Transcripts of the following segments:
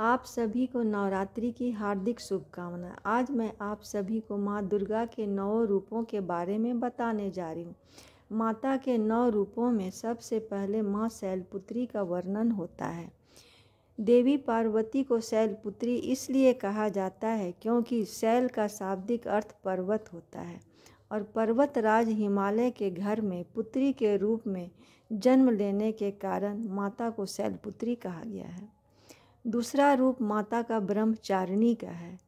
आप सभी को नवरात्रि की हार्दिक शुभकामनाएं आज मैं आप सभी को माँ दुर्गा के नौ रूपों के बारे में बताने जा रही हूँ माता के नौ रूपों में सबसे पहले माँ शैलपुत्री का वर्णन होता है देवी पार्वती को शैलपुत्री इसलिए कहा जाता है क्योंकि शैल का शाब्दिक अर्थ पर्वत होता है और पर्वत राज हिमालय के घर में पुत्री के रूप में जन्म लेने के कारण माता को शैलपुत्री कहा गया है दूसरा रूप माता का ब्रह्मचारिणी का है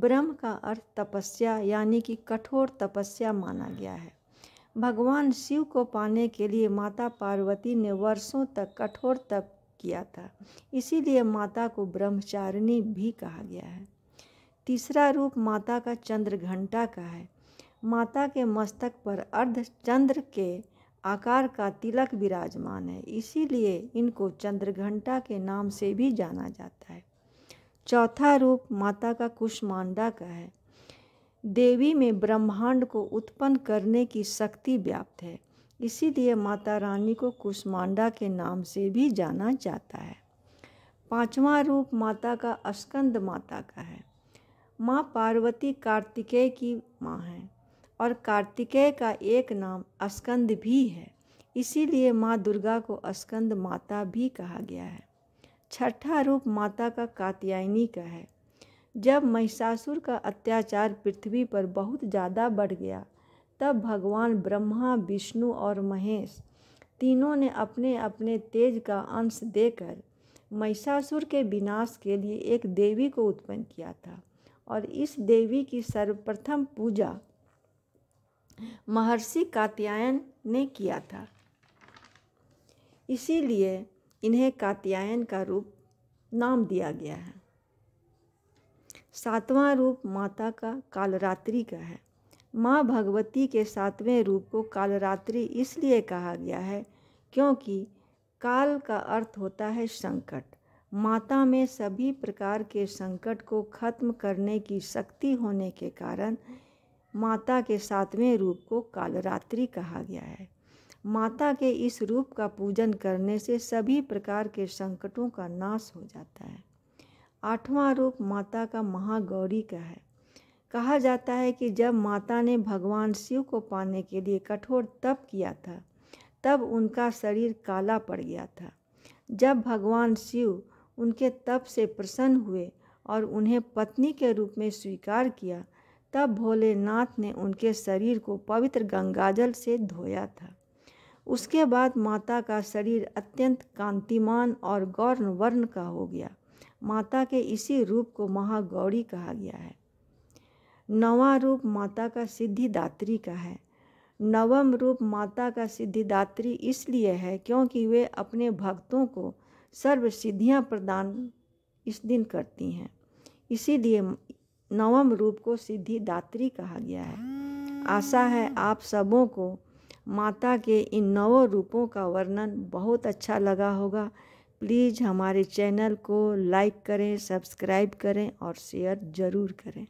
ब्रह्म का अर्थ तपस्या यानी कि कठोर तपस्या माना गया है भगवान शिव को पाने के लिए माता पार्वती ने वर्षों तक कठोर तप किया था इसीलिए माता को ब्रह्मचारिणी भी कहा गया है तीसरा रूप माता का चंद्र घंटा का है माता के मस्तक पर अर्ध चंद्र के आकार का तिलक विराजमान है इसीलिए इनको चंद्रघंटा के नाम से भी जाना जाता है चौथा रूप माता का कुष्मांडा का है देवी में ब्रह्मांड को उत्पन्न करने की शक्ति व्याप्त है इसीलिए माता रानी को कुष्मांडा के नाम से भी जाना जाता है पांचवा रूप माता का स्कंद माता का है माँ पार्वती कार्तिकेय की माँ है और कार्तिकेय का एक नाम अस्कंद भी है इसीलिए माँ दुर्गा को अस्कंद माता भी कहा गया है छठा रूप माता का कात्यायनी का है जब महिषासुर का अत्याचार पृथ्वी पर बहुत ज़्यादा बढ़ गया तब भगवान ब्रह्मा विष्णु और महेश तीनों ने अपने अपने तेज का अंश देकर महिषासुर के विनाश के लिए एक देवी को उत्पन्न किया था और इस देवी की सर्वप्रथम पूजा महर्षि कात्यायन ने किया था इसीलिए इन्हें कात्यायन का रूप नाम दिया गया है सातवां रूप माता का कालरात्रि का है माँ भगवती के सातवें रूप को कालरात्रि इसलिए कहा गया है क्योंकि काल का अर्थ होता है संकट माता में सभी प्रकार के संकट को खत्म करने की शक्ति होने के कारण माता के सातवें रूप को कालरात्रि कहा गया है माता के इस रूप का पूजन करने से सभी प्रकार के संकटों का नाश हो जाता है आठवां रूप माता का महागौरी का है कहा जाता है कि जब माता ने भगवान शिव को पाने के लिए कठोर तप किया था तब उनका शरीर काला पड़ गया था जब भगवान शिव उनके तप से प्रसन्न हुए और उन्हें पत्नी के रूप में स्वीकार किया तब भोलेनाथ ने उनके शरीर को पवित्र गंगाजल से धोया था उसके बाद माता का शरीर अत्यंत कांतिमान और गौर्ण वर्ण का हो गया माता के इसी रूप को महागौरी कहा गया है नवा रूप माता का सिद्धिदात्री का है नवम रूप माता का सिद्धिदात्री इसलिए है क्योंकि वे अपने भक्तों को सर्व सिद्धियां प्रदान इस दिन करती हैं इसीलिए नवम रूप को सिद्धि दात्री कहा गया है आशा है आप सबों को माता के इन नवों रूपों का वर्णन बहुत अच्छा लगा होगा प्लीज़ हमारे चैनल को लाइक करें सब्सक्राइब करें और शेयर ज़रूर करें